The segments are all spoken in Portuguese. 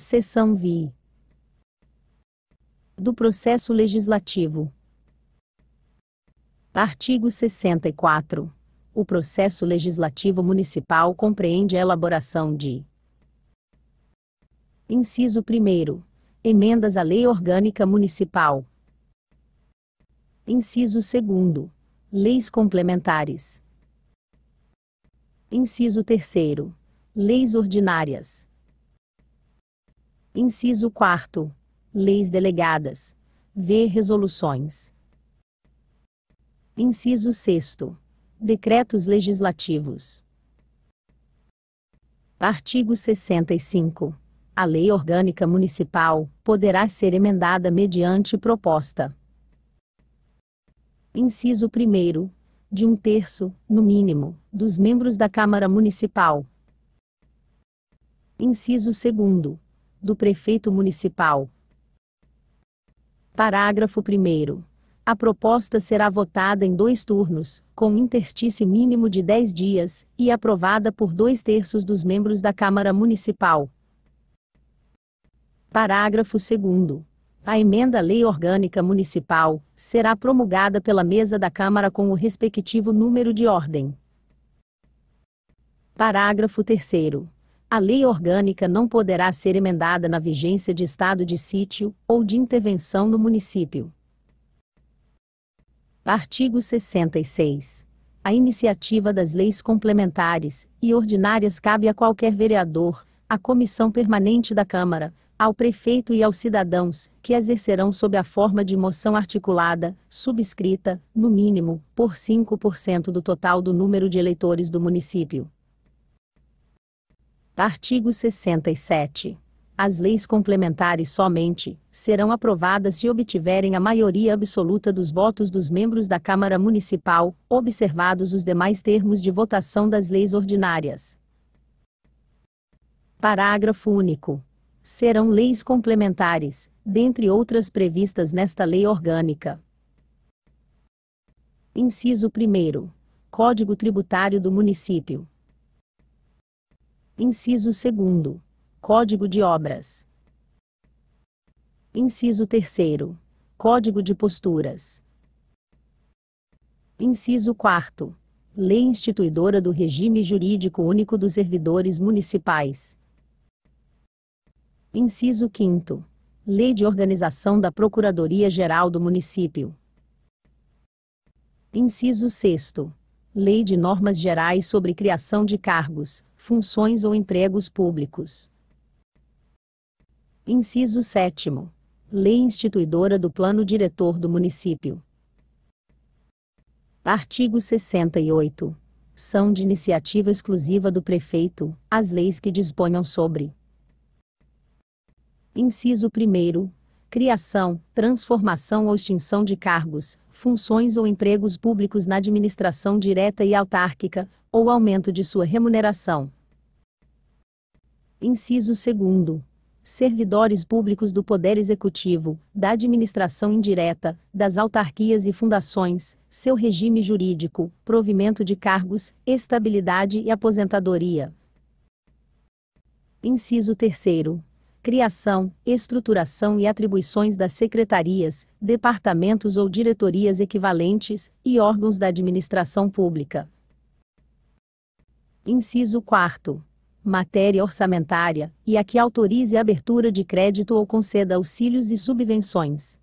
Seção VI do Processo Legislativo. Artigo 64. O processo legislativo municipal compreende a elaboração de Inciso 1. Emendas à Lei Orgânica Municipal. Inciso 2. Leis complementares. Inciso 3. Leis ordinárias. Inciso 4. Leis delegadas. V. Resoluções. Inciso 6. Decretos legislativos. Artigo 65. A lei orgânica municipal poderá ser emendada mediante proposta. Inciso 1. De um terço, no mínimo, dos membros da Câmara Municipal. Inciso 2 do prefeito municipal. Parágrafo 1. A proposta será votada em dois turnos, com interstício mínimo de 10 dias, e aprovada por dois terços dos membros da Câmara Municipal. Parágrafo 2. A emenda à Lei Orgânica Municipal será promulgada pela mesa da Câmara com o respectivo número de ordem. Parágrafo 3 a lei orgânica não poderá ser emendada na vigência de estado de sítio ou de intervenção no município. Artigo 66. A iniciativa das leis complementares e ordinárias cabe a qualquer vereador, à comissão permanente da Câmara, ao prefeito e aos cidadãos, que exercerão sob a forma de moção articulada, subscrita, no mínimo, por 5% do total do número de eleitores do município. Artigo 67. As leis complementares somente serão aprovadas se obtiverem a maioria absoluta dos votos dos membros da Câmara Municipal, observados os demais termos de votação das leis ordinárias. Parágrafo único. Serão leis complementares, dentre outras previstas nesta lei orgânica. Inciso 1. Código Tributário do Município Inciso 2. Código de Obras. Inciso 3. Código de Posturas. Inciso 4. Lei instituidora do regime jurídico único dos servidores municipais. Inciso 5. Lei de Organização da Procuradoria-Geral do Município. Inciso 6. Lei de Normas Gerais sobre Criação de Cargos, funções ou empregos públicos. Inciso 7. Lei instituidora do Plano Diretor do Município. Artigo 68. São de iniciativa exclusiva do prefeito as leis que disponham sobre. Inciso 1 criação, transformação ou extinção de cargos, funções ou empregos públicos na administração direta e autárquica, ou aumento de sua remuneração. Inciso 2 servidores públicos do Poder Executivo, da administração indireta, das autarquias e fundações, seu regime jurídico, provimento de cargos, estabilidade e aposentadoria. Inciso 3. Criação, estruturação e atribuições das secretarias, departamentos ou diretorias equivalentes e órgãos da administração pública. Inciso 4 matéria orçamentária, e a que autorize a abertura de crédito ou conceda auxílios e subvenções.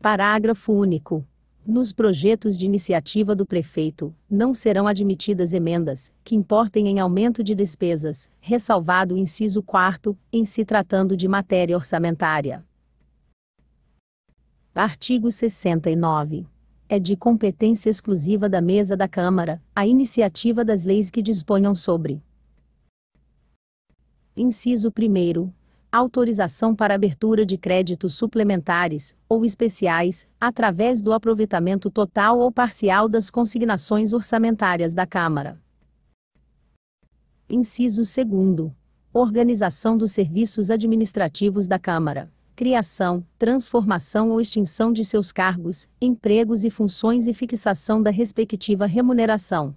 Parágrafo único. Nos projetos de iniciativa do prefeito, não serão admitidas emendas que importem em aumento de despesas, ressalvado o inciso 4, em se tratando de matéria orçamentária. Artigo 69 é de competência exclusiva da Mesa da Câmara, a iniciativa das leis que disponham sobre. Inciso 1 autorização para abertura de créditos suplementares ou especiais, através do aproveitamento total ou parcial das consignações orçamentárias da Câmara. Inciso 2. Organização dos serviços administrativos da Câmara criação, transformação ou extinção de seus cargos, empregos e funções e fixação da respectiva remuneração.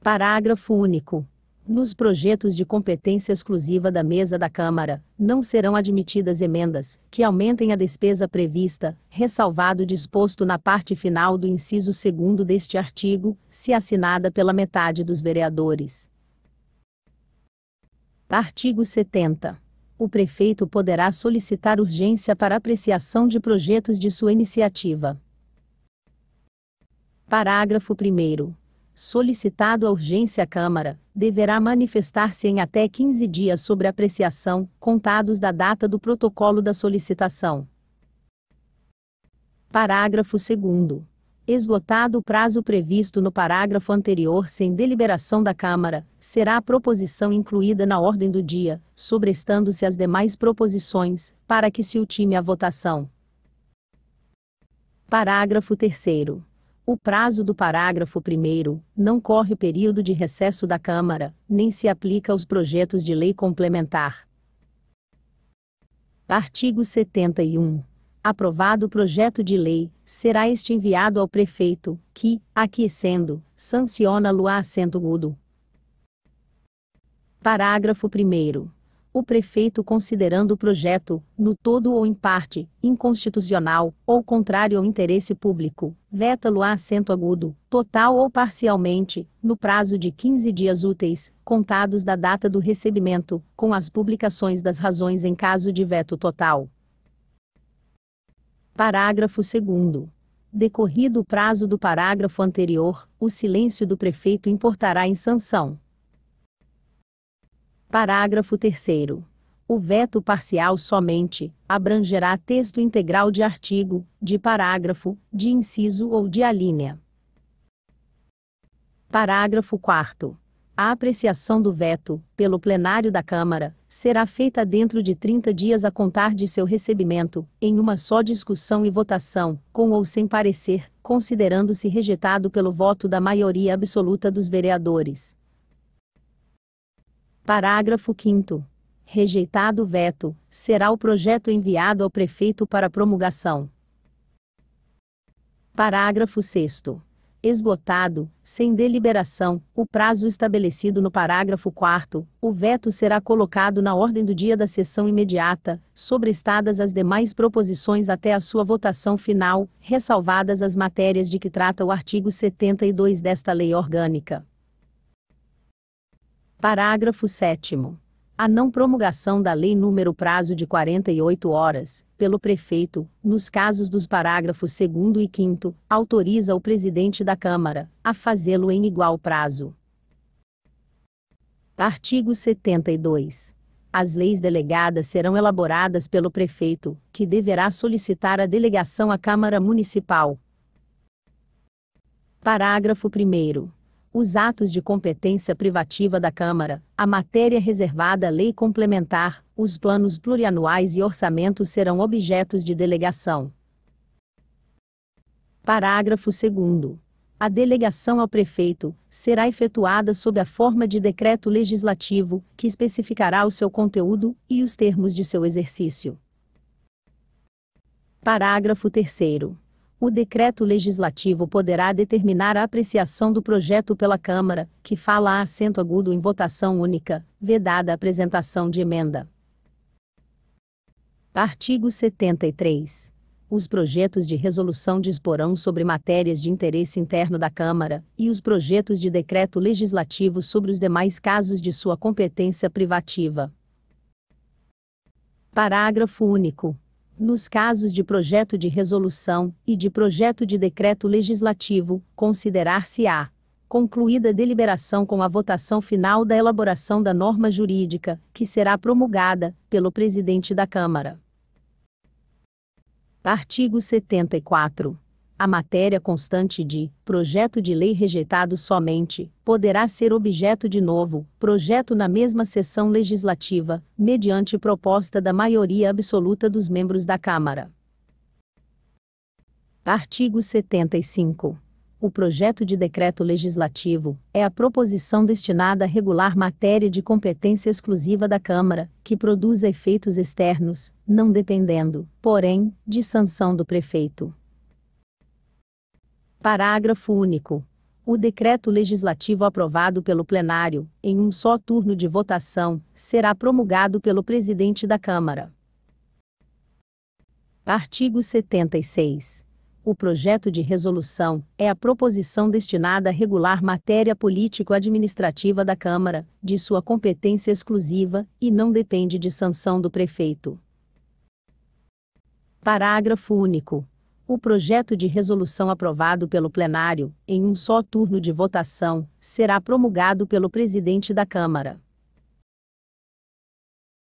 Parágrafo único. Nos projetos de competência exclusiva da mesa da Câmara, não serão admitidas emendas que aumentem a despesa prevista, ressalvado disposto na parte final do inciso 2 deste artigo, se assinada pela metade dos vereadores. Artigo 70 o prefeito poderá solicitar urgência para apreciação de projetos de sua iniciativa. Parágrafo 1. Solicitado a urgência à Câmara, deverá manifestar-se em até 15 dias sobre apreciação, contados da data do protocolo da solicitação. Parágrafo 2. Esgotado o prazo previsto no parágrafo anterior sem deliberação da Câmara, será a proposição incluída na ordem do dia, sobrestando-se as demais proposições, para que se ultime a votação. Parágrafo 3. O prazo do parágrafo 1 não corre o período de recesso da Câmara, nem se aplica aos projetos de lei complementar. Artigo 71 aprovado o projeto de lei, será este enviado ao prefeito, que, aquecendo, sanciona-lo a assento gudo. Parágrafo 1 o prefeito considerando o projeto, no todo ou em parte, inconstitucional, ou contrário ao interesse público, veta-lo a assento agudo, total ou parcialmente, no prazo de 15 dias úteis, contados da data do recebimento, com as publicações das razões em caso de veto total. Parágrafo 2. Decorrido o prazo do parágrafo anterior, o silêncio do prefeito importará em sanção. Parágrafo 3. O veto parcial somente abrangerá texto integral de artigo, de parágrafo, de inciso ou de alínea. Parágrafo 4. A apreciação do veto, pelo plenário da Câmara, será feita dentro de 30 dias a contar de seu recebimento, em uma só discussão e votação, com ou sem parecer, considerando-se rejeitado pelo voto da maioria absoluta dos vereadores. Parágrafo 5. Rejeitado o veto, será o projeto enviado ao prefeito para promulgação. Parágrafo 6 esgotado, sem deliberação, o prazo estabelecido no parágrafo 4 o veto será colocado na ordem do dia da sessão imediata, sobrestadas as demais proposições até a sua votação final, ressalvadas as matérias de que trata o artigo 72 desta lei orgânica. Parágrafo 7 a não promulgação da lei número prazo de 48 horas, pelo prefeito, nos casos dos parágrafos 2 e 5 autoriza o presidente da Câmara a fazê-lo em igual prazo. Artigo 72. As leis delegadas serão elaboradas pelo prefeito, que deverá solicitar a delegação à Câmara Municipal. Parágrafo 1 os atos de competência privativa da Câmara, a matéria reservada à lei complementar, os planos plurianuais e orçamentos serão objetos de delegação. Parágrafo 2. A delegação ao prefeito será efetuada sob a forma de decreto legislativo, que especificará o seu conteúdo e os termos de seu exercício. Parágrafo 3 o decreto legislativo poderá determinar a apreciação do projeto pela Câmara, que fala a assento agudo em votação única, vedada a apresentação de emenda. Artigo 73. Os projetos de resolução disporão sobre matérias de interesse interno da Câmara, e os projetos de decreto legislativo sobre os demais casos de sua competência privativa. Parágrafo único. Nos casos de projeto de resolução e de projeto de decreto legislativo, considerar-se-á concluída a deliberação com a votação final da elaboração da norma jurídica, que será promulgada pelo presidente da Câmara. Artigo 74. A matéria constante de projeto de lei rejeitado somente poderá ser objeto de novo projeto na mesma sessão legislativa, mediante proposta da maioria absoluta dos membros da Câmara. Artigo 75. O projeto de decreto legislativo é a proposição destinada a regular matéria de competência exclusiva da Câmara, que produza efeitos externos, não dependendo, porém, de sanção do prefeito. Parágrafo único. O decreto legislativo aprovado pelo plenário, em um só turno de votação, será promulgado pelo presidente da Câmara. Artigo 76. O projeto de resolução é a proposição destinada a regular matéria político-administrativa da Câmara, de sua competência exclusiva, e não depende de sanção do prefeito. Parágrafo único. O projeto de resolução aprovado pelo plenário, em um só turno de votação, será promulgado pelo presidente da Câmara.